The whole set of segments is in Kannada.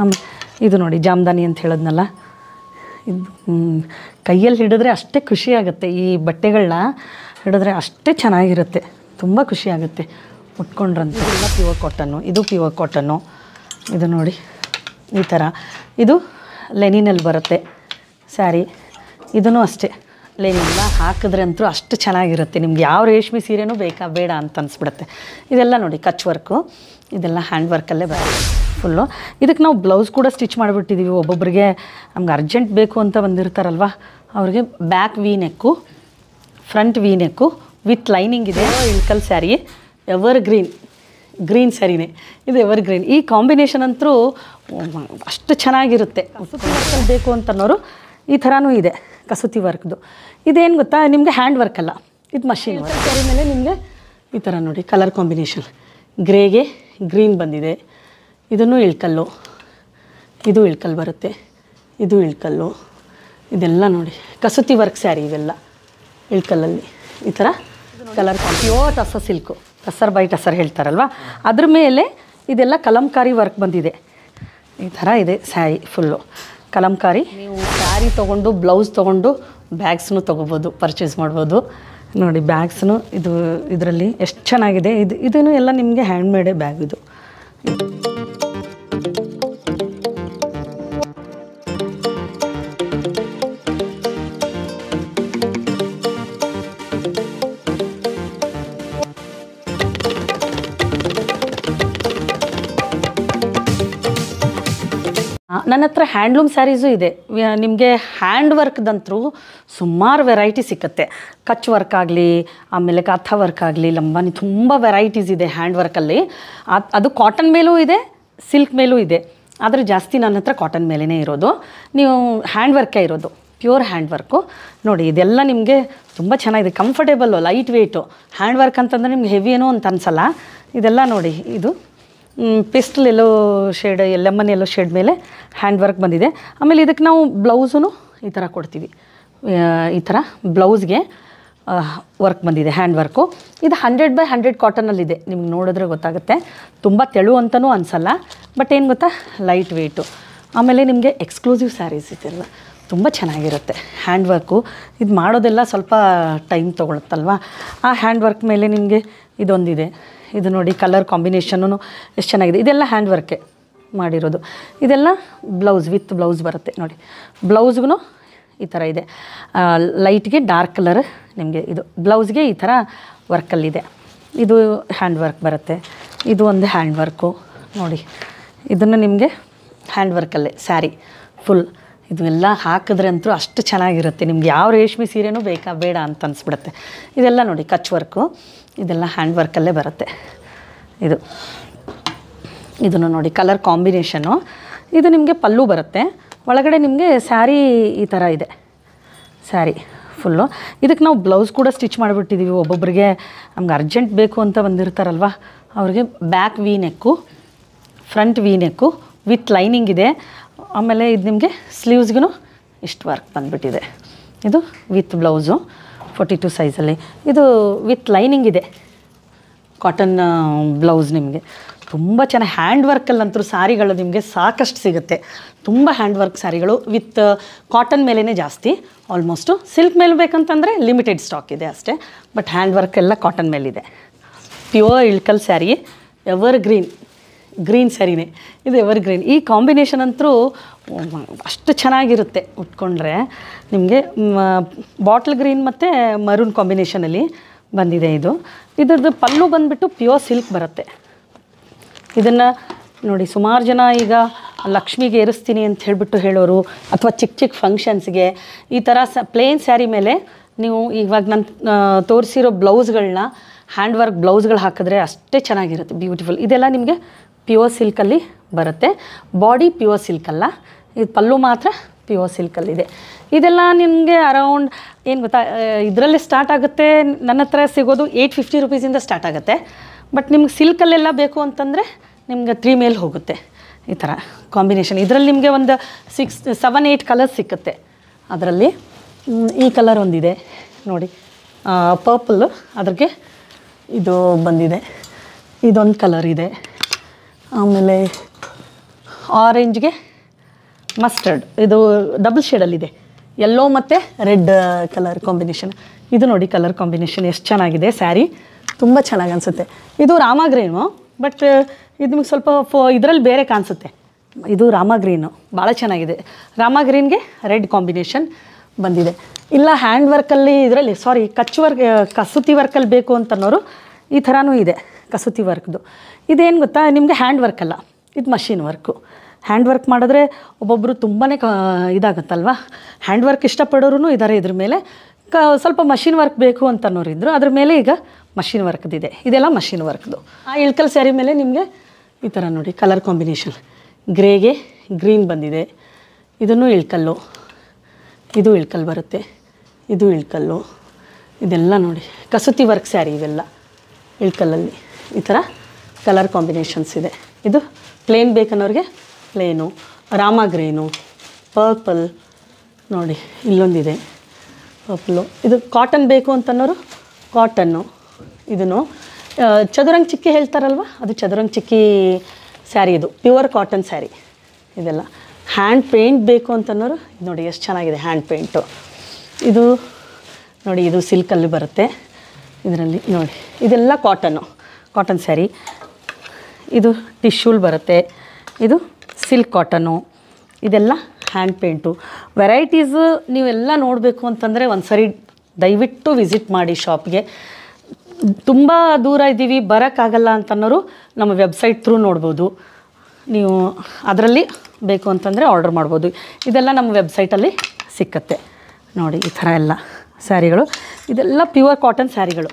ಆಮೇಲೆ ಇದು ನೋಡಿ ಜಾಮ್ದಾನಿ ಅಂತ ಹೇಳೋದ್ನಲ್ಲ ಇದು ಕೈಯಲ್ಲಿ ಹಿಡಿದ್ರೆ ಅಷ್ಟೇ ಖುಷಿಯಾಗುತ್ತೆ ಈ ಬಟ್ಟೆಗಳನ್ನ ಹಿಡಿದ್ರೆ ಅಷ್ಟೇ ಚೆನ್ನಾಗಿರುತ್ತೆ ತುಂಬ ಖುಷಿಯಾಗುತ್ತೆ ಆಗುತ್ತೆ ಉಟ್ಕೊಂಡ್ರಂತೆ ಎಲ್ಲ ಪ್ಯೂರ್ ಕಾಟನ್ನು ಇದು ಪ್ಯೂರ್ ಕಾಟನ್ನು ಇದು ನೋಡಿ ಈ ಥರ ಇದು ಲೆನಿನಲ್ಲಿ ಬರುತ್ತೆ ಸ್ಯಾರಿ ಇದನ್ನು ಅಷ್ಟೇ ಲೈನೆಲ್ಲ ಹಾಕಿದ್ರೆ ಅಂತೂ ಅಷ್ಟು ಚೆನ್ನಾಗಿರುತ್ತೆ ನಿಮ್ಗೆ ಯಾವ ರೇಷ್ಮೆ ಸೀರೆನೂ ಬೇಕಾ ಬೇಡ ಅಂತ ಅನಿಸ್ಬಿಡುತ್ತೆ ಇದೆಲ್ಲ ನೋಡಿ ಕಚ್ ವರ್ಕು ಇದೆಲ್ಲ ಹ್ಯಾಂಡ್ ವರ್ಕಲ್ಲೇ ಬರುತ್ತೆ ಫುಲ್ಲು ಇದಕ್ಕೆ ನಾವು ಬ್ಲೌಸ್ ಕೂಡ ಸ್ಟಿಚ್ ಮಾಡಿಬಿಟ್ಟಿದ್ದೀವಿ ಒಬ್ಬೊಬ್ಬರಿಗೆ ನಮ್ಗೆ ಅರ್ಜೆಂಟ್ ಬೇಕು ಅಂತ ಬಂದಿರ್ತಾರಲ್ವ ಅವ್ರಿಗೆ back V neck front V neck with lining ಇದೆ Ilkal sari evergreen green ಸ್ಯಾರಿನೇ ಇದು ಎವರ್ ಗ್ರೀನ್ ಈ ಕಾಂಬಿನೇಷನ್ ಅಂತೂ ಅಷ್ಟು ಚೆನ್ನಾಗಿರುತ್ತೆ ಬೇಕು ಅಂತನೋರು ಈ ಥರನೂ ಇದೆ ಕಸೂತಿ ವರ್ಕ್ದು ಇದೇನು ಗೊತ್ತಾ ನಿಮಗೆ ಹ್ಯಾಂಡ್ ವರ್ಕ್ ಅಲ್ಲ ಇದು ಮಷಿನ್ ವರ್ಕ್ ಮೇಲೆ ನಿಮಗೆ ಈ ಥರ ನೋಡಿ ಕಲರ್ ಕಾಂಬಿನೇಷನ್ ಗ್ರೇಗೆ ಗ್ರೀನ್ ಬಂದಿದೆ ಇದನ್ನು ಇಳ್ಕಲ್ಲು ಇದು ಇಳ್ಕಲ್ ಬರುತ್ತೆ ಇದು ಇಳ್ಕಲ್ಲು ಇದೆಲ್ಲ ನೋಡಿ ಕಸೂತಿ ವರ್ಕ್ ಸ್ಯಾರಿ ಇವೆಲ್ಲ ಇಳ್ಕಲ್ಲಲ್ಲಿ ಈ ಥರ ಕಲರ್ ಪ್ಯೂರ್ ಟಸ ಸಿಲ್ಕು ಟಸರ್ ಬೈ ಟಸರ್ ಹೇಳ್ತಾರಲ್ವ ಅದ್ರ ಮೇಲೆ ಇದೆಲ್ಲ ಕಲಂಕಾರಿ ವರ್ಕ್ ಬಂದಿದೆ ಈ ಥರ ಇದೆ ಸ್ಯಾರಿ ಫುಲ್ಲು ಕಲಂಕಾರಿ ನೀವು ಸ್ಯಾರಿ ತೊಗೊಂಡು ಬ್ಲೌಸ್ ತೊಗೊಂಡು ಬ್ಯಾಗ್ಸ್ನು ತೊಗೋಬೋದು ಪರ್ಚೇಸ್ ಮಾಡ್ಬೋದು ನೋಡಿ ಬ್ಯಾಗ್ಸ್ನು ಇದು ಇದರಲ್ಲಿ ಎಷ್ಟು ಚೆನ್ನಾಗಿದೆ ಇದು ಇದನ್ನು ಎಲ್ಲ ನಿಮಗೆ ಮೇಡೇ ಬ್ಯಾಗ್ ಇದು ಹ್ಯಾಂಡ್ಲೂಮ್ ಸ್ಯಾರೀಸು ಇದೆ ನಿಮಗೆ ಹ್ಯಾಂಡ್ ವರ್ಕ್ದಂತರೂ ಸುಮಾರು ವೆರೈಟಿ ಸಿಕ್ಕತ್ತೆ ಕಚ್ ವರ್ಕ್ ಆಗಲಿ ಆಮೇಲೆ ಕಥ ವರ್ಕ್ ಆಗಲಿ ಲಂಬಾನಿ ತುಂಬ ವೆರೈಟೀಸ್ ಇದೆ ಹ್ಯಾಂಡ್ ವರ್ಕಲ್ಲಿ ಅದು ಕಾಟನ್ ಮೇಲೂ ಇದೆ ಸಿಲ್ಕ್ ಮೇಲೂ ಇದೆ ಆದರೆ ಜಾಸ್ತಿ ನನ್ನ ಹತ್ರ ಕಾಟನ್ ಮೇಲೇ ಇರೋದು ನೀವು ಹ್ಯಾಂಡ್ ವರ್ಕೇ ಇರೋದು ಪ್ಯೂರ್ ಹ್ಯಾಂಡ್ ವರ್ಕು ನೋಡಿ ಇದೆಲ್ಲ ನಿಮಗೆ ತುಂಬ ಚೆನ್ನಾಗಿದೆ comfortable lightweight hand work ಅಂತಂದರೆ ನಿಮ್ಗೆ ಹೆವಿ ಏನೋ ಅಂತ ಅನ್ಸಲ್ಲ ಇದೆಲ್ಲ ನೋಡಿ ಇದು pastel yellow shade lemon yellow shade ಮೇಲೆ ಹ್ಯಾಂಡ್ ವರ್ಕ್ ಬಂದಿದೆ ಆಮೇಲೆ ಇದಕ್ಕೆ ನಾವು ಬ್ಲೌಸೂ ಈ ಥರ ಕೊಡ್ತೀವಿ ಈ ಥರ ಬ್ಲೌಸ್ಗೆ ವರ್ಕ್ ಬಂದಿದೆ ಹ್ಯಾಂಡ್ ವರ್ಕು ಇದು ಹಂಡ್ರೆಡ್ ಬೈ ಹಂಡ್ರೆಡ್ ಕಾಟನಲ್ಲಿದೆ ನಿಮ್ಗೆ ನೋಡಿದ್ರೆ ಗೊತ್ತಾಗುತ್ತೆ ತುಂಬ ತೆಳು ಅಂತಲೂ ಅನಿಸಲ್ಲ ಬಟ್ ಏನು ಗೊತ್ತಾ ಲೈಟ್ ವೆಯ್ಟು ಆಮೇಲೆ ನಿಮಗೆ ಎಕ್ಸ್ಕ್ಲೂಸಿವ್ ಸ್ಯಾರೀಸ್ ಇದೆಲ್ಲ ತುಂಬ ಚೆನ್ನಾಗಿರುತ್ತೆ ಹ್ಯಾಂಡ್ ವರ್ಕು ಇದು ಮಾಡೋದೆಲ್ಲ ಸ್ವಲ್ಪ ಟೈಮ್ ತೊಗೊಳುತ್ತಲ್ವ ಆ ಹ್ಯಾಂಡ್ ವರ್ಕ್ ಮೇಲೆ ನಿಮಗೆ ಇದೊಂದಿದೆ ಇದು ನೋಡಿ ಕಲರ್ ಕಾಂಬಿನೇಷನ್ನು ಎಷ್ಟು ಚೆನ್ನಾಗಿದೆ ಇದೆಲ್ಲ ಹ್ಯಾಂಡ್ ವರ್ಕೆ ಮಾಡಿರೋದು ಇದೆಲ್ಲ ಬ್ಲೌಸ್ ವಿತ್ ಬ್ಲೌಸ್ ಬರುತ್ತೆ ನೋಡಿ ಬ್ಲೌಸ್ಗೂ ಈ ಥರ ಇದೆ ಲೈಟ್ಗೆ ಡಾರ್ಕ್ ಕಲರ್ ನಿಮಗೆ ಇದು ಬ್ಲೌಸ್ಗೆ ಈ ಥರ ವರ್ಕಲ್ಲಿದೆ ಇದು ಹ್ಯಾಂಡ್ ವರ್ಕ್ ಬರುತ್ತೆ ಇದು ಒಂದು ಹ್ಯಾಂಡ್ ವರ್ಕು ನೋಡಿ ಇದನ್ನು ನಿಮಗೆ ಹ್ಯಾಂಡ್ ವರ್ಕಲ್ಲೇ ಸ್ಯಾರಿ ಫುಲ್ ಇದೆಲ್ಲ ಎಲ್ಲ ಹಾಕಿದ್ರೆ ಅಂತೂ ಅಷ್ಟು ಚೆನ್ನಾಗಿರುತ್ತೆ ನಿಮ್ಗೆ ಯಾವ ರೇಷ್ಮೆ ಸೀರೆನೂ ಬೇಕಾ ಬೇಡ ಅಂತ ಅನಿಸ್ಬಿಡುತ್ತೆ ಇದೆಲ್ಲ ನೋಡಿ ಕಚ್ ವರ್ಕು ಇದೆಲ್ಲ ಹ್ಯಾಂಡ್ ವರ್ಕಲ್ಲೇ ಬರುತ್ತೆ ಇದು ಇದನ್ನು ನೋಡಿ ಕಲರ್ ಕಾಂಬಿನೇಷನು ಇದು ನಿಮಗೆ ಪಲ್ಲು ಬರುತ್ತೆ ಒಳಗಡೆ ನಿಮಗೆ ಸ್ಯಾರಿ ಈ ಥರ ಇದೆ ಸ್ಯಾರಿ ಫುಲ್ಲು ಇದಕ್ಕೆ ನಾವು ಬ್ಲೌಸ್ ಕೂಡ ಸ್ಟಿಚ್ ಮಾಡಿಬಿಟ್ಟಿದ್ದೀವಿ ಒಬ್ಬೊಬ್ಬರಿಗೆ ನಮ್ಗೆ ಅರ್ಜೆಂಟ್ ಬೇಕು ಅಂತ ಬಂದಿರ್ತಾರಲ್ವ ಅವ್ರಿಗೆ back V neck front V neck with lining ಇದೆ ಆಮೇಲೆ ಇದು ನಿಮಗೆ ಸ್ಲೀವ್ಸ್ಗೂ ಇಷ್ಟು ವರ್ಕ್ ಬಂದುಬಿಟ್ಟಿದೆ ಇದು ವಿತ್ ಬ್ಲೌಸು ಫೋರ್ಟಿ ಟು ಸೈಜಲ್ಲಿ ಇದು ವಿತ್ ಲೈನಿಂಗ್ ಇದೆ ಕಾಟನ್ ಬ್ಲೌಸ್ ನಿಮಗೆ ತುಂಬ ಚೆನ್ನಾಗಿ ಹ್ಯಾಂಡ್ ವರ್ಕಲ್ಲಂತೂ ಸ್ಯಾರಿಗಳು ನಿಮಗೆ ಸಾಕಷ್ಟು ಸಿಗುತ್ತೆ ತುಂಬ ಹ್ಯಾಂಡ್ ವರ್ಕ್ ಸ್ಯಾರಿಗಳು ವಿತ್ ಕಾಟನ್ ಮೇಲೇ ಜಾಸ್ತಿ ಆಲ್ಮೋಸ್ಟು ಸಿಲ್ಕ್ ಮೇಲೆ ಬೇಕಂತಂದರೆ ಲಿಮಿಟೆಡ್ ಸ್ಟಾಕ್ ಇದೆ ಅಷ್ಟೇ ಬಟ್ ಹ್ಯಾಂಡ್ ವರ್ಕ್ ಎಲ್ಲ ಕಾಟನ್ ಮೇಲಿದೆ pure Ilkal sari evergreen green ಸ್ಯಾರಿನೇ ಇದು ಎವರ್ ಗ್ರೀನ್ ಈ ಕಾಂಬಿನೇಷನ್ ಅಂತೂ ಅಷ್ಟು ಚೆನ್ನಾಗಿರುತ್ತೆ ಉಟ್ಕೊಂಡ್ರೆ ನಿಮಗೆ ಬಾಟ್ಲ್ ಗ್ರೀನ್ ಮತ್ತು ಮರೂನ್ ಕಾಂಬಿನೇಷನಲ್ಲಿ ಬಂದಿದೆ ಇದು ಇದ್ರದ್ದು ಪಲ್ಲು ಬಂದುಬಿಟ್ಟು ಪ್ಯೂರ್ ಸಿಲ್ಕ್ ಬರುತ್ತೆ ಇದನ್ನು ನೋಡಿ ಸುಮಾರು ಜನ ಈಗ ಲಕ್ಷ್ಮಿಗೆ ಏರಿಸ್ತೀನಿ ಅಂತ ಹೇಳಿಬಿಟ್ಟು ಹೇಳೋರು ಅಥವಾ ಚಿಕ್ಕ ಚಿಕ್ಕ ಫಂಕ್ಷನ್ಸ್ಗೆ ಈ ಥರ ಸ ಪ್ಲೇನ್ ಸ್ಯಾರಿ ಮೇಲೆ ನೀವು ಇವಾಗ ನನ್ನ ತೋರಿಸಿರೋ ಬ್ಲೌಸ್ಗಳನ್ನ ಹ್ಯಾಂಡ್ ವರ್ಕ್ ಬ್ಲೌಸ್ಗಳು ಹಾಕಿದ್ರೆ ಅಷ್ಟೇ ಚೆನ್ನಾಗಿರುತ್ತೆ ಬ್ಯೂಟಿಫುಲ್ ಇದೆಲ್ಲ ನಿಮಗೆ ಪ್ಯೂರ್ ಸಿಲ್ಕಲ್ಲಿ ಬರುತ್ತೆ ಬಾಡಿ ಪ್ಯೂರ್ ಸಿಲ್ಕಲ್ಲ ಇದು ಪಲ್ಲು ಮಾತ್ರ ಪ್ಯೂರ್ ಸಿಲ್ಕಲ್ಲಿದೆ ಇದೆಲ್ಲ ನಿಮಗೆ ಅರೌಂಡ್ ಏನು ಗೊತ್ತಾ ಇದರಲ್ಲೇ ಸ್ಟಾರ್ಟ್ ಆಗುತ್ತೆ ನನ್ನ ಹತ್ರ ಸಿಗೋದು ಏಯ್ಟ್ ಫಿಫ್ಟಿ ರುಪೀಸಿಂದ ಸ್ಟಾರ್ಟ್ ಆಗುತ್ತೆ ಬಟ್ ನಿಮ್ಗೆ ಸಿಲ್ಕಲ್ಲೆಲ್ಲ ಬೇಕು ಅಂತಂದರೆ ನಿಮ್ಗೆ ತ್ರೀ ಮೇಲ್ ಹೋಗುತ್ತೆ ಈ ಥರ ಕಾಂಬಿನೇಷನ್ ಇದರಲ್ಲಿ ನಿಮಗೆ ಒಂದು ಸಿಕ್ಸ್ ಸೆವೆನ್ ಏಯ್ಟ್ ಕಲರ್ಸ್ ಸಿಕ್ಕುತ್ತೆ ಅದರಲ್ಲಿ ಈ ಕಲರ್ ಒಂದಿದೆ ನೋಡಿ ಪರ್ಪಲ್ಲು ಅದ್ರಿಗೆ ಇದು ಬಂದಿದೆ ಇದೊಂದು ಕಲರ್ ಇದೆ ಆಮೇಲೆ ಆರೆಂಜ್ಗೆ ಮಸ್ಟರ್ಡ್ ಇದು ಡಬಲ್ ಶೇಡಲ್ಲಿದೆ ಎಲ್ಲೋ ಮತ್ತು ರೆಡ್ ಕಲರ್ ಕಾಂಬಿನೇಷನ್ ಇದು ನೋಡಿ ಕಲರ್ ಕಾಂಬಿನೇಷನ್ ಎಷ್ಟು ಚೆನ್ನಾಗಿದೆ ಸ್ಯಾರಿ ತುಂಬ ಚೆನ್ನಾಗಿ ಅನಿಸುತ್ತೆ ಇದು ರಾಮಾಗ್ರೀನು ಬಟ್ uh, ಇದು ನಿಮಗೆ ಸ್ವಲ್ಪ ಫೋ ಇದರಲ್ಲಿ ಬೇರೆ ಕಾಣಿಸುತ್ತೆ ಇದು ರಾಮಾಗ್ರೀನು ಭಾಳ ಚೆನ್ನಾಗಿದೆ ರಾಮಾಗ್ರೀನ್ಗೆ ರೆಡ್ ಕಾಂಬಿನೇಷನ್ ಬಂದಿದೆ ಇಲ್ಲ ಹ್ಯಾಂಡ್ ವರ್ಕಲ್ಲಿ ಇದರಲ್ಲಿ ಸಾರಿ ಕಚ್ಚು ವರ್ಕ್ ಕಸೂತಿ ವರ್ಕಲ್ಲಿ ಬೇಕು ಅಂತನೋರು ಈ ಥರನೂ ಇದೆ ಕಸೂತಿ ವರ್ಕ್ದು ಇದೇನು ಗೊತ್ತಾ ನಿಮಗೆ ಹ್ಯಾಂಡ್ ವರ್ಕ್ ಅಲ್ಲ ಇದು ಮಷಿನ್ ವರ್ಕು ಹ್ಯಾಂಡ್ ವರ್ಕ್ ಮಾಡಿದ್ರೆ ಒಬ್ಬೊಬ್ಬರು ತುಂಬಾ ಕ ಇದಾಗುತ್ತಲ್ವಾ ಹ್ಯಾಂಡ್ ವರ್ಕ್ ಇಷ್ಟಪಡೋರು ಇದ್ದಾರೆ ಇದ್ರ ಮೇಲೆ ಕ ಸ್ವಲ್ಪ ಮಷಿನ್ ವರ್ಕ್ ಬೇಕು ಅಂತ ಇದ್ದರು ಅದ್ರ ಮೇಲೆ ಈಗ ಮಷಿನ್ ವರ್ಕ್ದಿದೆ ಇದೆಲ್ಲ ಮಷಿನ್ ವರ್ಕ್ದು ಆ ಇಳ್ಕಲ್ ಸ್ಯಾರಿ ಮೇಲೆ ನಿಮಗೆ ಈ ಥರ ನೋಡಿ ಕಲರ್ ಕಾಂಬಿನೇಷನ್ ಗ್ರೇಗೆ ಗ್ರೀನ್ ಬಂದಿದೆ ಇದನ್ನು ಇಳ್ಕಲ್ಲು ಇದು ಇಳ್ಕಲ್ ಬರುತ್ತೆ ಇದು ಇಳ್ಕಲ್ಲು ಇದೆಲ್ಲ ನೋಡಿ ಕಸೂತಿ ವರ್ಕ್ ಸ್ಯಾರಿ ಇವೆಲ್ಲ ಇಳ್ಕಲ್ಲಲ್ಲಿ ಈ ಥರ ಕಲರ್ ಕಾಂಬಿನೇಷನ್ಸ್ ಇದೆ ಇದು ಪ್ಲೇನ್ ಬೇಕನ್ನೋರಿಗೆ ಪ್ಲೇನು ರಾಮ ಗ್ರೇನು ಪರ್ಪಲ್ ನೋಡಿ ಇಲ್ಲೊಂದಿದೆ ಪರ್ಪಲು ಇದು ಕಾಟನ್ ಬೇಕು ಅಂತನೋರು ಕಾಟನ್ನು ಇದನ್ನು ಚದುರಂಗ್ ಚಿಕ್ಕಿ ಹೇಳ್ತಾರಲ್ವ ಅದು ಚದುರಂಗ್ ಚಿಕ್ಕಿ ಸ್ಯಾರಿ ಇದು ಪ್ಯೂರ್ ಕಾಟನ್ ಸ್ಯಾರಿ ಇದೆಲ್ಲ ಹ್ಯಾಂಡ್ ಪೇಂಟ್ ಬೇಕು ಅಂತನೋರು ಇದು ನೋಡಿ ಎಷ್ಟು ಚೆನ್ನಾಗಿದೆ ಹ್ಯಾಂಡ್ ಪೇಂಟು ಇದು ನೋಡಿ ಇದು ಸಿಲ್ಕಲ್ಲಿ ಬರುತ್ತೆ ಇದರಲ್ಲಿ ನೋಡಿ ಇದೆಲ್ಲ ಕಾಟನ್ನು ಕಾಟನ್ ಸ್ಯಾರಿ ಇದು ಟಿಶ್ಯೂಲ್ ಬರುತ್ತೆ ಇದು ಸಿಲ್ಕ್ ಕಾಟನು ಇದೆಲ್ಲ ಹ್ಯಾಂಡ್ ಪೇಂಟು ವೆರೈಟೀಸು ನೀವೆಲ್ಲ ನೋಡಬೇಕು ಅಂತಂದರೆ ಒಂದು ಸರಿ ದಯವಿಟ್ಟು ವಿಸಿಟ್ ಮಾಡಿ ಶಾಪ್ಗೆ ತುಂಬ ದೂರ ಇದ್ದೀವಿ ಬರೋಕ್ಕಾಗಲ್ಲ ಅಂತನೋರು ನಮ್ಮ ವೆಬ್ಸೈಟ್ ಥ್ರೂ ನೋಡ್ಬೋದು ನೀವು ಅದರಲ್ಲಿ ಬೇಕು ಅಂತಂದರೆ ಆರ್ಡರ್ ಮಾಡ್ಬೋದು ಇದೆಲ್ಲ ನಮ್ಮ ವೆಬ್ಸೈಟಲ್ಲಿ ಸಿಕ್ಕತ್ತೆ ನೋಡಿ ಈ ಥರ ಎಲ್ಲ ಸ್ಯಾರಿಗಳು ಇದೆಲ್ಲ ಪ್ಯೂರ್ ಕಾಟನ್ ಸ್ಯಾರಿಗಳು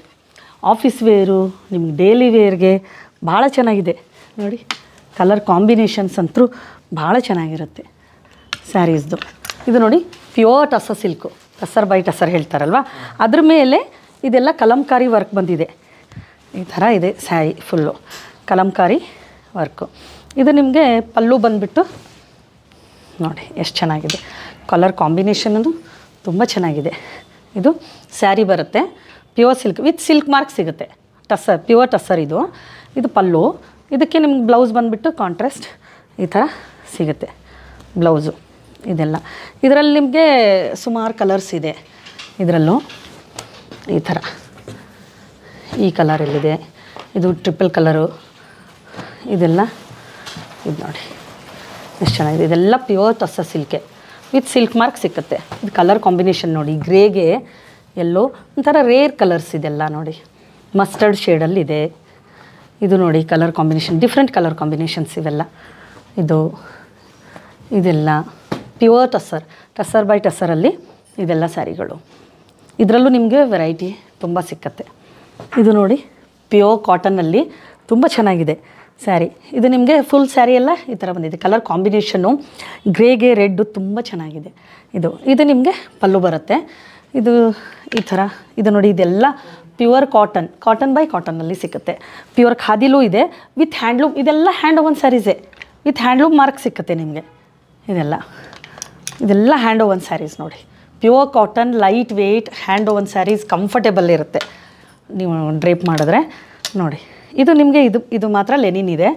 ಆಫೀಸ್ ವೇರು ನಿಮ್ಗೆ ಡೈಲಿ ವೇರ್ಗೆ ಭಾಳ ಚೆನ್ನಾಗಿದೆ ನೋಡಿ ಕಲರ್ ಕಾಂಬಿನೇಷನ್ಸ್ ಅಂತೂ ಭಾಳ ಚೆನ್ನಾಗಿರುತ್ತೆ ಸ್ಯಾರೀಸ್ದು ಇದು ನೋಡಿ ಪ್ಯೂರ್ ಟಸ ಸಿಲ್ಕು ಟಸರ್ ಬೈ ಟಸರ್ ಹೇಳ್ತಾರಲ್ವ ಅದ್ರ ಮೇಲೆ ಇದೆಲ್ಲ ಕಲಂಕಾರಿ ವರ್ಕ್ ಬಂದಿದೆ ಈ ಥರ ಇದೆ ಸ್ಯಾರಿ ಫುಲ್ಲು ಕಲಂಕಾರಿ ವರ್ಕು ಇದು ನಿಮಗೆ ಪಲ್ಲು ಬಂದುಬಿಟ್ಟು ನೋಡಿ ಎಷ್ಟು ಚೆನ್ನಾಗಿದೆ ಕಲರ್ ಅದು ತುಂಬ ಚೆನ್ನಾಗಿದೆ ಇದು ಸ್ಯಾರಿ ಬರುತ್ತೆ pure silk with silk mark ಸಿಗುತ್ತೆ ಟಸ್ಸರ್ ಪ್ಯೂರ್ ಟಸ್ಸರ್ ಇದು ಇದು ಪಲ್ಲು ಇದಕ್ಕೆ ನಿಮ್ಗೆ ಬ್ಲೌಸ್ ಬಂದುಬಿಟ್ಟು ಕಾಂಟ್ರಾಸ್ಟ್ ಈ ಥರ ಸಿಗುತ್ತೆ ಬ್ಲೌಸು ಇದೆಲ್ಲ ಇದರಲ್ಲಿ ನಿಮಗೆ ಸುಮಾರು ಕಲರ್ಸ್ ಇದೆ ಇದರಲ್ಲೂ ಈ ಥರ ಈ ಕಲರ್ ಎಲ್ಲಿದೆ ಇದು ಟ್ರಿಪಲ್ ಕಲರು ಇದೆಲ್ಲ ಇದು ನೋಡಿ ಎಷ್ಟು ಚೆನ್ನಾಗಿದೆ ಇದೆಲ್ಲ ಪ್ಯೂರ್ ಟಸ್ಸರ್ ಸಿಲ್ಕೆ ವಿತ್ ಸಿಲ್ಕ್ ಮಾರ್ಕ್ ಸಿಕ್ಕತ್ತೆ ಇದು ಕಲರ್ ಕಾಂಬಿನೇಷನ್ ನೋಡಿ ಗ್ರೇಗೆ ಎಲ್ಲೋ ಒಂಥರ ರೇರ್ ಕಲರ್ಸ್ ಇದೆಲ್ಲ ನೋಡಿ ಮಸ್ಟರ್ಡ್ ಶೇಡಲ್ಲಿದೆ ಇದು ನೋಡಿ colour combination different colour combinations ಇವೆಲ್ಲ ಇದು ಇದೆಲ್ಲ ಪ್ಯೂರ್ ಟಸರ್ ಟಸರ್ ಬೈ ಟಸರಲ್ಲಿ ಇದೆಲ್ಲ ಸ್ಯಾರಿಗಳು ಇದರಲ್ಲೂ ನಿಮಗೆ ವೆರೈಟಿ ತುಂಬ ಸಿಕ್ಕತ್ತೆ ಇದು ನೋಡಿ ಪ್ಯೂರ್ ಕಾಟನಲ್ಲಿ ತುಂಬ ಚೆನ್ನಾಗಿದೆ ಸ್ಯಾರಿ ಇದು ನಿಮಗೆ ಫುಲ್ ಸ್ಯಾರಿ ಎಲ್ಲ ಈ ಥರ ಬಂದಿದೆ ಕಲರ್ ಕಾಂಬಿನೇಷನ್ನು ಗ್ರೇಗೆ ರೆಡ್ಡು ತುಂಬ ಚೆನ್ನಾಗಿದೆ ಇದು ಇದು ನಿಮಗೆ ಪಲ್ಲು ಬರುತ್ತೆ ಇದು ಈ ಥರ ಇದು ನೋಡಿ ಇದೆಲ್ಲ ಪ್ಯೂರ್ ಕಾಟನ್ ಕಾಟನ್ ಬೈ ಕಾಟನ್ನಲ್ಲಿ ಸಿಗುತ್ತೆ ಪ್ಯೂರ್ ಖಾದಿಲೂ ಇದೆ ವಿತ್ ಹ್ಯಾಂಡ್ಲೂಮ್ ಇದೆಲ್ಲ ಹ್ಯಾಂಡ್ ಓವನ್ ಸ್ಯಾರೀಸೇ ವಿತ್ ಹ್ಯಾಂಡ್ಲೂಮ್ ಮಾರ್ಕ್ ಸಿಕ್ಕುತ್ತೆ ನಿಮಗೆ ಇದೆಲ್ಲ ಇದೆಲ್ಲ ಹ್ಯಾಂಡ್ ಓವನ್ ಸ್ಯಾರೀಸ್ ನೋಡಿ pure cotton lightweight hand woven saris comfortable ಇರುತ್ತೆ ನೀವು ಡ್ರೇಪ್ ಮಾಡಿದ್ರೆ ನೋಡಿ ಇದು ನಿಮಗೆ ಇದು ಇದು ಮಾತ್ರ ಲೆನಿನ್ ಇದೆ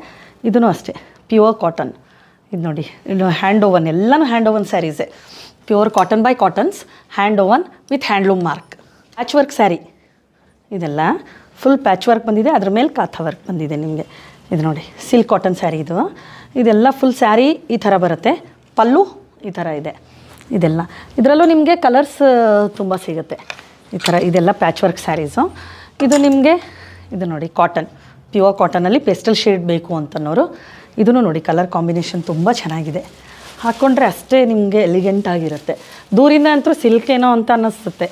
ಇದೂ ಅಷ್ಟೇ ಪ್ಯೂರ್ ಕಾಟನ್ ಇದು ನೋಡಿ ಇದು ಹ್ಯಾಂಡ್ ಓವನ್ ಎಲ್ಲನೂ ಹ್ಯಾಂಡ್ ಓವನ್ ಸ್ಯಾರೀಸೇ pure cotton by cottons hand woven with handloom mark patch work sari ಇದೆಲ್ಲ ಫುಲ್ ಪ್ಯಾಚ್ ವರ್ಕ್ ಬಂದಿದೆ ಅದ್ರ ಮೇಲೆ ಕಾಥ ವರ್ಕ್ ಬಂದಿದೆ ನಿಮಗೆ ಇದು ನೋಡಿ ಸಿಲ್ಕ್ ಕಾಟನ್ ಸ್ಯಾರಿ ಇದು ಇದೆಲ್ಲ ಫುಲ್ ಸ್ಯಾರಿ ಈ ಥರ ಬರುತ್ತೆ ಪಲ್ಲು ಈ ಥರ ಇದೆ ಇದೆಲ್ಲ ಇದರಲ್ಲೂ ನಿಮಗೆ ಕಲರ್ಸ್ ತುಂಬ ಸಿಗುತ್ತೆ ಈ ಥರ ಇದೆಲ್ಲ ಪ್ಯಾಚ್ ವರ್ಕ್ ಸ್ಯಾರೀಸು ಇದು ನಿಮಗೆ ಇದು ನೋಡಿ ಕಾಟನ್ ಪ್ಯೂರ್ ಕಾಟನಲ್ಲಿ ಪೆಸ್ಟಲ್ ಶೇಡ್ ಬೇಕು ಅಂತನೋರು ಇದನ್ನು ನೋಡಿ ಕಲರ್ ಕಾಂಬಿನೇಷನ್ ತುಂಬ ಚೆನ್ನಾಗಿದೆ ಹಾಕ್ಕೊಂಡ್ರೆ ಅಷ್ಟೇ ನಿಮಗೆ ಎಲಿಗೆಂಟ್ ಆಗಿರುತ್ತೆ ದೂರಿಂದ ಅಂತೂ ಸಿಲ್ಕ್ ಏನೋ ಅಂತ ಅನ್ನಿಸುತ್ತೆ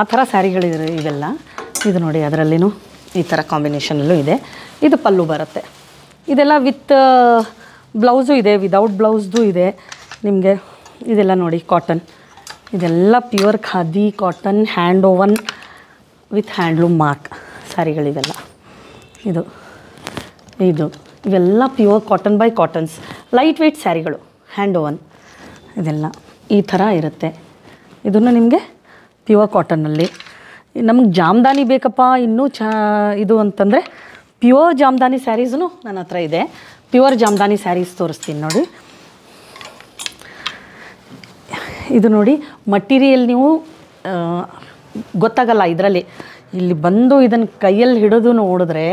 ಆ ಥರ ಸ್ಯಾರಿಗಳಿದ್ರೆ ಇವೆಲ್ಲ ಇದು ನೋಡಿ ಅದರಲ್ಲಿನೂ ಈ ಥರ ಕಾಂಬಿನೇಷನಲ್ಲೂ ಇದೆ ಇದು ಪಲ್ಲು ಬರುತ್ತೆ ಇದೆಲ್ಲ ವಿತ್ ಬ್ಲೌಸು ಇದೆ ವಿದೌಟ್ ಬ್ಲೌಸ್ದು ಇದೆ ನಿಮಗೆ ಇದೆಲ್ಲ ನೋಡಿ ಕಾಟನ್ ಇದೆಲ್ಲ pure khadi cotton hand woven with handloom mark ಸ್ಯಾರಿಗಳಿವೆಲ್ಲ ಇದು ಇದು ಇವೆಲ್ಲ pure cotton by cottons lightweight ಸ್ಯಾರಿಗಳು ಹ್ಯಾಂಡ್ ಓವನ್ ಇದೆಲ್ಲ ಈ ಥರ ಇರುತ್ತೆ ಇದನ್ನು ನಿಮಗೆ ಪ್ಯೂರ್ ಕಾಟನ್ನಲ್ಲಿ ನಮಗೆ ಜಾಮ್ದಾನಿ ಬೇಕಪ್ಪ ಇನ್ನೂ ಚ ಇದು ಅಂತಂದರೆ ಪ್ಯೂರ್ ಜಾಮ್ದಾನಿ ಸ್ಯಾರೀಸ್ನು ನನ್ನ ಹತ್ರ ಇದೆ ಪ್ಯೂರ್ ಜಾಮ್ದಾನಿ ಸ್ಯಾರೀಸ್ ತೋರಿಸ್ತೀನಿ ನೋಡಿ ಇದು ನೋಡಿ ಮಟೀರಿಯಲ್ ನೀವು ಗೊತ್ತಾಗಲ್ಲ ಇದರಲ್ಲಿ ಇಲ್ಲಿ ಬಂದು ಇದನ್ನು ಕೈಯಲ್ಲಿ ಹಿಡಿದು ನೋಡಿದ್ರೆ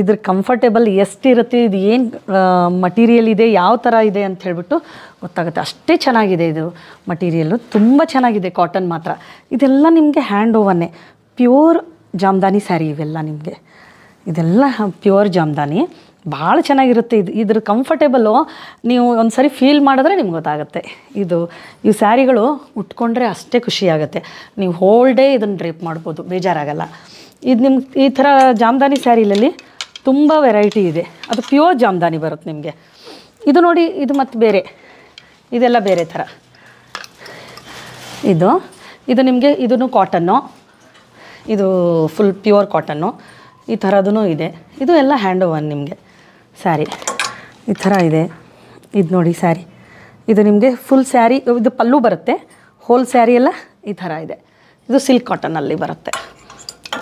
ಇದ್ರ ಕಂಫರ್ಟೇಬಲ್ ಎಷ್ಟಿರುತ್ತೆ ಇದು ಏನು ಮಟೀರಿಯಲ್ ಇದೆ ಯಾವ ಥರ ಇದೆ ಅಂತ ಹೇಳಿಬಿಟ್ಟು ಗೊತ್ತಾಗುತ್ತೆ ಅಷ್ಟೇ ಚೆನ್ನಾಗಿದೆ ಇದು ಮಟೀರಿಯಲ್ಲು ತುಂಬ ಚೆನ್ನಾಗಿದೆ ಕಾಟನ್ ಮಾತ್ರ ಇದೆಲ್ಲ ನಿಮಗೆ ಹ್ಯಾಂಡ್ ಓವನ್ನೇ ಪ್ಯೂರ್ ಜಾಮ್ದಾನಿ ಸ್ಯಾರಿ ಇವೆಲ್ಲ ನಿಮಗೆ ಇದೆಲ್ಲ ಪ್ಯೂರ್ ಜಾಮ್ದಾನಿ ಭಾಳ ಚೆನ್ನಾಗಿರುತ್ತೆ ಇದು ಇದ್ರ ಕಂಫರ್ಟೇಬಲ್ಲು ನೀವು ಒಂದು ಫೀಲ್ ಮಾಡಿದ್ರೆ ನಿಮ್ಗೆ ಗೊತ್ತಾಗುತ್ತೆ ಇದು ಈ ಸ್ಯಾರಿಗಳು ಉಟ್ಕೊಂಡ್ರೆ ಅಷ್ಟೇ ಖುಷಿಯಾಗುತ್ತೆ ನೀವು ಹೋಲ್ ಡೇ ಇದನ್ನು ಡ್ರೇಪ್ ಮಾಡ್ಬೋದು ಬೇಜಾರಾಗಲ್ಲ ಇದು ನಿಮ್ಗೆ ಈ ಥರ ಜಾಮ್ದಾನಿ ಸ್ಯಾರಿಲಲ್ಲಿ ತುಂಬ ವೆರೈಟಿ ಇದೆ ಅದು ಪ್ಯೂರ್ ಜಾಮ್ದಾನಿ ಬರುತ್ತೆ ನಿಮಗೆ ಇದು ನೋಡಿ ಇದು ಮತ್ತು ಬೇರೆ ಇದೆಲ್ಲ ಬೇರೆ ಥರ ಇದು ಇದು ನಿಮಗೆ ಇದನ್ನು ಕಾಟನ್ನು ಇದು ಫುಲ್ ಪ್ಯೂರ್ ಕಾಟನ್ನು ಈ ಥರದೂ ಇದೆ ಇದು ಎಲ್ಲ ಹ್ಯಾಂಡ್ ಓವನ್ ನಿಮಗೆ ಸ್ಯಾರಿ ಈ ಥರ ಇದೆ ಇದು ನೋಡಿ ಸ್ಯಾರಿ ಇದು ನಿಮಗೆ ಫುಲ್ ಸ್ಯಾರಿ ಇದು ಪಲ್ಲು ಬರುತ್ತೆ ಹೋಲ್ ಸ್ಯಾರಿ ಎಲ್ಲ ಈ ಥರ ಇದೆ ಇದು ಸಿಲ್ಕ್ ಕಾಟನಲ್ಲಿ ಬರುತ್ತೆ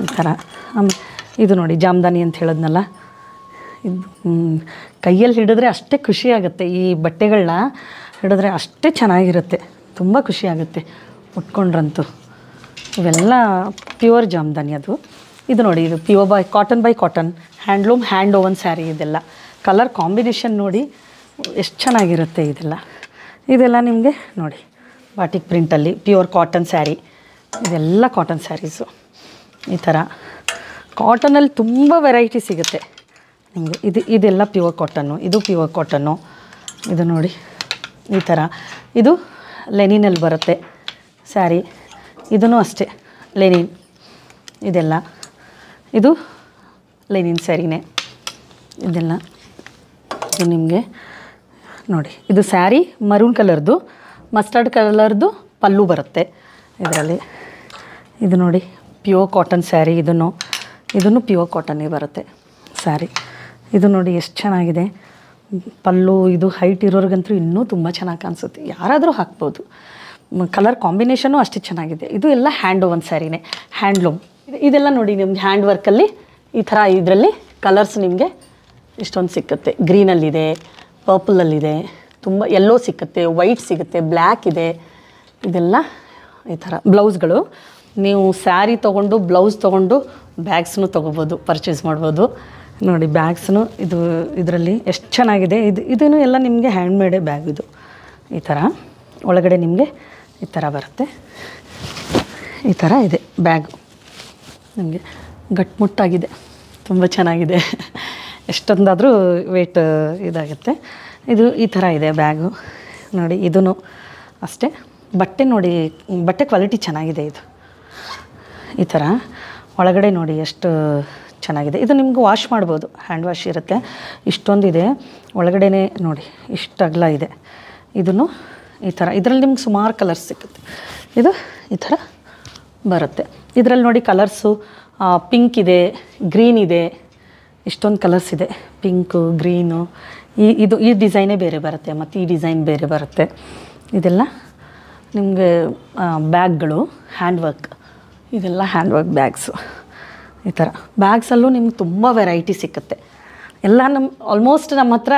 ಈ ಥರ ಆಮೇಲೆ ಇದು ನೋಡಿ ಜಾಮ್ದಾನಿ ಅಂತ ಹೇಳೋದ್ನಲ್ಲ ಇದು ಕೈಯಲ್ಲಿ ಹಿಡಿದ್ರೆ ಅಷ್ಟೇ ಖುಷಿಯಾಗುತ್ತೆ ಈ ಬಟ್ಟೆಗಳನ್ನ ಹಿಡಿದ್ರೆ ಅಷ್ಟೇ ಚೆನ್ನಾಗಿರುತ್ತೆ ತುಂಬ ಖುಷಿಯಾಗುತ್ತೆ ಉಟ್ಕೊಂಡ್ರಂತೂ ಇವೆಲ್ಲ ಪ್ಯೂರ್ ಜಾಮ್ದಾನಿ ಅದು ಇದು ನೋಡಿ ಇದು pure by cotton by cotton handloom hand woven sari ಇದೆಲ್ಲ ಕಲರ್ ಕಾಂಬಿನೇಷನ್ ನೋಡಿ ಎಷ್ಟು ಚೆನ್ನಾಗಿರುತ್ತೆ ಇದೆಲ್ಲ ಇದೆಲ್ಲ ನಿಮಗೆ ನೋಡಿ ಬಾಟಿಕ್ ಪ್ರಿಂಟಲ್ಲಿ ಪ್ಯೂರ್ ಕಾಟನ್ ಸ್ಯಾರಿ ಇದೆಲ್ಲ ಕಾಟನ್ ಸ್ಯಾರೀಸು ಈ ಥರ ಕಾಟನಲ್ಲಿ ತುಂಬ ವೆರೈಟಿ ಸಿಗುತ್ತೆ ನಿಮಗೆ ಇದು ಇದೆಲ್ಲ ಪ್ಯೂರ್ ಕಾಟನ್ನು ಇದು ಪ್ಯೂರ್ ಕಾಟನ್ನು ಇದು ನೋಡಿ ಈ ಥರ ಇದು ಲೆನಿನಲ್ಲಿ ಬರುತ್ತೆ ಸ್ಯಾರಿ ಇದೂ ಅಷ್ಟೇ ಲೆನಿನ್ ಇದೆಲ್ಲ ಇದು ಲೆನಿನ್ ಸ್ಯಾರಿನೇ ಇದೆಲ್ಲ ಇದು ನಿಮಗೆ ನೋಡಿ ಇದು ಸ್ಯಾರಿ ಮರೂನ್ ಕಲರ್ದು ಮಸ್ಟರ್ಡ್ ಕಲರ್ದು ಪಲ್ಲು ಬರುತ್ತೆ ಇದರಲ್ಲಿ ಇದು ನೋಡಿ ಪ್ಯೂರ್ ಕಾಟನ್ ಸ್ಯಾರಿ ಇದನ್ನು ಇದನ್ನು ಪ್ಯೂರ್ ಕಾಟನ್ನೇ ಬರುತ್ತೆ ಸ್ಯಾರಿ ಇದು ನೋಡಿ ಎಷ್ಟು ಚೆನ್ನಾಗಿದೆ ಪಲ್ಲು ಇದು ಹೈಟ್ ಇರೋರಿಗಂತೂ ಇನ್ನೂ ತುಂಬ ಚೆನ್ನಾಗಿ ಕಾಣಿಸುತ್ತೆ ಯಾರಾದರೂ ಹಾಕ್ಬೋದು ಕಲರ್ ಕಾಂಬಿನೇಷನು ಅಷ್ಟೇ ಚೆನ್ನಾಗಿದೆ ಇದು ಎಲ್ಲ ಹ್ಯಾಂಡ್ ಓವನ್ ಸ್ಯಾರಿನೇ ಹ್ಯಾಂಡ್ಲೂಮ್ ಇದೆಲ್ಲ ನೋಡಿ ನಿಮ್ಗೆ ಹ್ಯಾಂಡ್ ವರ್ಕಲ್ಲಿ ಈ ಥರ ಇದರಲ್ಲಿ ಕಲರ್ಸ್ ನಿಮಗೆ ಇಷ್ಟೊಂದು ಸಿಕ್ಕತ್ತೆ ಗ್ರೀನಲ್ಲಿದೆ ಪರ್ಪಲಲ್ಲಿದೆ ತುಂಬ ಎಲ್ಲೋ ಸಿಕ್ಕತ್ತೆ ವೈಟ್ ಸಿಗುತ್ತೆ ಬ್ಲ್ಯಾಕ್ ಇದೆ ಇದೆಲ್ಲ ಈ ಥರ ಬ್ಲೌಸ್ಗಳು ನೀವು ಸ್ಯಾರಿ ತೊಗೊಂಡು ಬ್ಲೌಸ್ ತೊಗೊಂಡು ಬ್ಯಾಗ್ಸ್ನು ತೊಗೋಬೋದು ಪರ್ಚೇಸ್ ಮಾಡ್ಬೋದು ನೋಡಿ ಬ್ಯಾಗ್ಸ್ನು ಇದು ಇದರಲ್ಲಿ ಎಷ್ಟು ಚೆನ್ನಾಗಿದೆ ಇದು ಇದನ್ನು ಎಲ್ಲ ನಿಮಗೆ ಹ್ಯಾಂಡ್ಮೇಡೇ ಬ್ಯಾಗ್ ಇದು ಈ ಥರ ಒಳಗಡೆ ನಿಮಗೆ ಈ ಥರ ಬರುತ್ತೆ ಈ ಥರ ಇದೆ ಬ್ಯಾಗು ನಿಮಗೆ ಗಟ್ಟುಮುಟ್ಟಾಗಿದೆ ತುಂಬ ಚೆನ್ನಾಗಿದೆ ಎಷ್ಟೊಂದಾದರೂ ವೆಯ್ಟ್ ಇದಾಗುತ್ತೆ ಇದು ಈ ಥರ ಇದೆ ಬ್ಯಾಗು ನೋಡಿ ಇದೂ ಅಷ್ಟೇ ಬಟ್ಟೆ ನೋಡಿ ಬಟ್ಟೆ ಕ್ವಾಲಿಟಿ ಚೆನ್ನಾಗಿದೆ ಇದು ಈ ಥರ ಒಳಗಡೆ ನೋಡಿ ಎಷ್ಟು ಚೆನ್ನಾಗಿದೆ ಇದು ನಿಮ್ಗೆ ವಾಶ್ ಮಾಡ್ಬೋದು ಹ್ಯಾಂಡ್ ವಾಶ್ ಇರುತ್ತೆ ಇಷ್ಟೊಂದಿದೆ ಒಳಗಡೆನೇ ನೋಡಿ ಇಷ್ಟು ಅಗ್ಲ ಇದೆ ಇದನ್ನು ಈ ಥರ ಇದರಲ್ಲಿ ನಿಮ್ಗೆ ಸುಮಾರು ಕಲರ್ಸ್ ಸಿಗುತ್ತೆ ಇದು ಈ ಥರ ಬರುತ್ತೆ ಇದರಲ್ಲಿ ನೋಡಿ ಕಲರ್ಸು ಪಿಂಕ್ ಇದೆ ಗ್ರೀನ್ ಇದೆ ಇಷ್ಟೊಂದು ಕಲರ್ಸ್ ಇದೆ ಪಿಂಕು ಗ್ರೀನು ಈ ಇದು ಈ ಡಿಸೈನೇ ಬೇರೆ ಬರುತ್ತೆ ಮತ್ತು ಈ ಡಿಸೈನ್ ಬೇರೆ ಬರುತ್ತೆ ಇದೆಲ್ಲ ನಿಮಗೆ ಬ್ಯಾಗ್ಗಳು ಹ್ಯಾಂಡ್ ವರ್ಕ್ ಇದೆಲ್ಲ ಹ್ಯಾಂಡ್ ವರ್ಕ್ ಬ್ಯಾಗ್ಸು ಈ ಥರ ಬ್ಯಾಗ್ಸಲ್ಲೂ ನಿಮ್ಗೆ ತುಂಬ ವೆರೈಟಿ ಸಿಕ್ಕುತ್ತೆ ಎಲ್ಲ ನಮ್ಮ ಆಲ್ಮೋಸ್ಟ್ ನಮ್ಮ ಹತ್ರ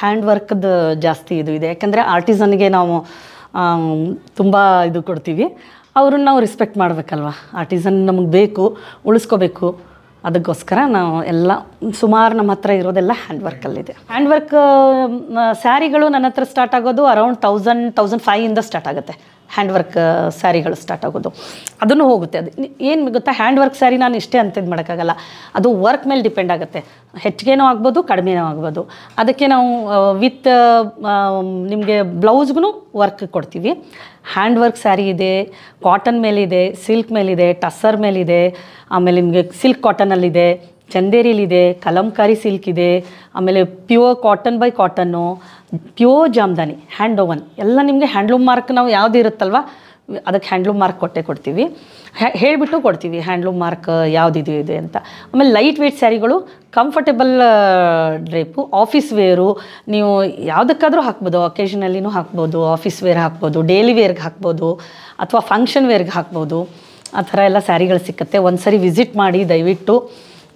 ಹ್ಯಾಂಡ್ ವರ್ಕ್ದು ಜಾಸ್ತಿ ಇದು ಇದೆ ಯಾಕಂದರೆ ಆರ್ಟಿಸನ್ಗೆ ನಾವು ತುಂಬ ಇದು ಕೊಡ್ತೀವಿ ಅವ್ರನ್ನ ನಾವು ರೆಸ್ಪೆಕ್ಟ್ ಮಾಡಬೇಕಲ್ವ ಆರ್ಟಿಸನ್ ನಮಗೆ ಬೇಕು ಉಳಿಸ್ಕೋಬೇಕು ಅದಕ್ಕೋಸ್ಕರ ನಾವು ಎಲ್ಲ ಸುಮಾರು ನಮ್ಮ ಹತ್ರ ಇರೋದೆಲ್ಲ ಹ್ಯಾಂಡ್ ವರ್ಕಲ್ಲಿದೆ ಹ್ಯಾಂಡ್ ವರ್ಕ್ ಸ್ಯಾರಿಗಳು ನನ್ನ ಹತ್ರ ಸ್ಟಾರ್ಟ್ ಆಗೋದು ಅರೌಂಡ್ ತೌಸಂಡ್ ತೌಸಂಡ್ ಇಂದ ಸ್ಟಾರ್ಟ್ ಆಗುತ್ತೆ ಹ್ಯಾಂಡ್ ವರ್ಕ್ ಸ್ಯಾರಿಗಳು ಸ್ಟಾರ್ಟ್ ಆಗೋದು ಅದನ್ನು ಹೋಗುತ್ತೆ ಅದು ಏನು ಗೊತ್ತಾ ಹ್ಯಾಂಡ್ ವರ್ಕ್ ಸ್ಯಾರಿ ನಾನು ಇಷ್ಟೇ ಅಂತ ಮಾಡೋಕ್ಕಾಗಲ್ಲ ಅದು ವರ್ಕ್ ಮೇಲೆ ಡಿಪೆಂಡ್ ಆಗುತ್ತೆ ಹೆಚ್ಚಿಗೆನೂ ಆಗ್ಬೋದು ಕಡಿಮೆನೂ ಆಗ್ಬೋದು ಅದಕ್ಕೆ ನಾವು ವಿತ್ ನಿಮಗೆ ಬ್ಲೌಸ್ಗೂ ವರ್ಕ್ ಕೊಡ್ತೀವಿ ಹ್ಯಾಂಡ್ ವರ್ಕ್ ಸ್ಯಾರಿ ಇದೆ ಕಾಟನ್ ಮೇಲಿದೆ ಸಿಲ್ಕ್ ಮೇಲಿದೆ ಟಸ್ಸರ್ ಮೇಲಿದೆ ಆಮೇಲೆ ನಿಮಗೆ ಸಿಲ್ಕ್ ಕಾಟನಲ್ಲಿದೆ ಚಂದೇರಿಲಿದೆ ಕಲಂಕಾರಿ ಸಿಲ್ಕ್ ಇದೆ ಆಮೇಲೆ pure cotton by cotton pure Jamdani hand woven ಎಲ್ಲ ನಿಮಗೆ ಹ್ಯಾಂಡ್ಲೂಮ್ ಮಾರ್ಕ್ ನಾವು ಯಾವುದು ಇರುತ್ತಲ್ವ ಅದಕ್ಕೆ ಹ್ಯಾಂಡ್ಲೂಮ್ ಮಾರ್ಕ್ ಕೊಟ್ಟೆ ಕೊಡ್ತೀವಿ ಹೇಳಿಬಿಟ್ಟು ಕೊಡ್ತೀವಿ ಹ್ಯಾಂಡ್ಲೂಮ್ ಮಾರ್ಕ್ ಯಾವುದಿದು ಇದೆ ಅಂತ ಆಮೇಲೆ ಲೈಟ್ ವೇಟ್ ಸ್ಯಾರಿಗಳು ಕಂಫರ್ಟೇಬಲ್ ಡ್ರೇಪು ಆಫೀಸ್ ವೇರು ನೀವು ಯಾವುದಕ್ಕಾದರೂ ಹಾಕ್ಬೋದು ಒಕೇಶನಲ್ಲಿನೂ ಹಾಕ್ಬೋದು ಆಫೀಸ್ ವೇರ್ ಹಾಕ್ಬೋದು ಡೈಲಿ ವೇರ್ಗೆ ಹಾಕ್ಬೋದು ಅಥವಾ ಫಂಕ್ಷನ್ ವೇರ್ಗೆ ಹಾಕ್ಬೋದು ಆ ಥರ ಎಲ್ಲ ಸ್ಯಾರಿಗಳು ಸಿಕ್ಕತ್ತೆ ಒಂದು ಸರಿ ವಿಸಿಟ್ ಮಾಡಿ ದಯವಿಟ್ಟು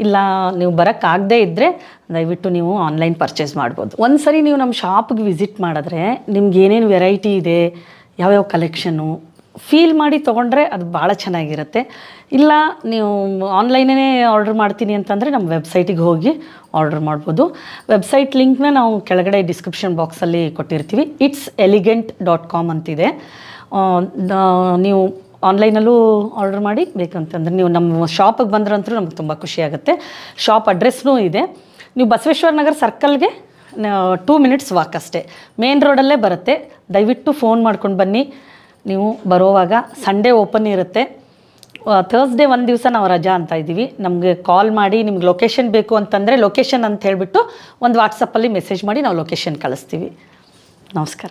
ಇಲ್ಲ ನೀವು ಬರೋಕ್ಕಾಗದೇ ಇದ್ದರೆ ದಯವಿಟ್ಟು ನೀವು ಆನ್ಲೈನ್ ಪರ್ಚೇಸ್ ಮಾಡ್ಬೋದು ಒಂದು ಸರಿ ನೀವು ನಮ್ಮ ಶಾಪ್ಗೆ ವಿಸಿಟ್ ಮಾಡಿದ್ರೆ ನಿಮ್ಗೆ ಏನೇನು ವೆರೈಟಿ ಇದೆ ಯಾವ್ಯಾವ ಕಲೆಕ್ಷನು ಫೀಲ್ ಮಾಡಿ ತೊಗೊಂಡ್ರೆ ಅದು ಭಾಳ ಚೆನ್ನಾಗಿರುತ್ತೆ ಇಲ್ಲ ನೀವು ಆನ್ಲೈನೇ ಆರ್ಡರ್ ಮಾಡ್ತೀನಿ ಅಂತಂದರೆ ನಮ್ಮ ವೆಬ್ಸೈಟಿಗೆ ಹೋಗಿ ಆರ್ಡರ್ ಮಾಡ್ಬೋದು ವೆಬ್ಸೈಟ್ ಲಿಂಕ್ನ ನಾವು ಕೆಳಗಡೆ ಡಿಸ್ಕ್ರಿಪ್ಷನ್ ಬಾಕ್ಸಲ್ಲಿ ಕೊಟ್ಟಿರ್ತೀವಿ ಇಟ್ಸ್ ಎಲಿಗೆಂಟ್ ಡಾಟ್ ಕಾಮ್ ಅಂತಿದೆ ನೀವು ಆನ್ಲೈನಲ್ಲೂ ಆರ್ಡರ್ ಮಾಡಿ ಬೇಕಂತಂದ್ರೆ ನೀವು ನಮ್ಮ ಶಾಪಿಗೆ ಬಂದ್ರಂತೂ ನಮ್ಗೆ ತುಂಬ ಖುಷಿಯಾಗುತ್ತೆ ಶಾಪ್ ಅಡ್ರೆಸ್ನೂ ಇದೆ ನೀವು ಬಸವೇಶ್ವರ ನಗರ ಸರ್ಕಲ್ಗೆ ಟೂ ಮಿನಿಟ್ಸ್ ವಾಕ್ ಅಷ್ಟೇ ಮೇನ್ ರೋಡಲ್ಲೇ ಬರುತ್ತೆ ದಯವಿಟ್ಟು ಫೋನ್ ಮಾಡ್ಕೊಂಡು ಬನ್ನಿ ನೀವು ಬರೋವಾಗ ಸಂಡೇ ಓಪನ್ ಇರುತ್ತೆ ಥರ್ಸ್ಡೇ ಒಂದು ದಿವಸ ನಾವು ರಜಾ ಅಂತ ಇದ್ದೀವಿ ನಮಗೆ ಕಾಲ್ ಮಾಡಿ ನಿಮ್ಗೆ ಲೊಕೇಶನ್ ಬೇಕು ಅಂತಂದರೆ ಲೊಕೇಶನ್ ಅಂತ ಹೇಳಿಬಿಟ್ಟು ಒಂದು ವಾಟ್ಸಪ್ಪಲ್ಲಿ ಮೆಸೇಜ್ ಮಾಡಿ ನಾವು ಲೊಕೇಶನ್ ಕಳಿಸ್ತೀವಿ ನಮಸ್ಕಾರ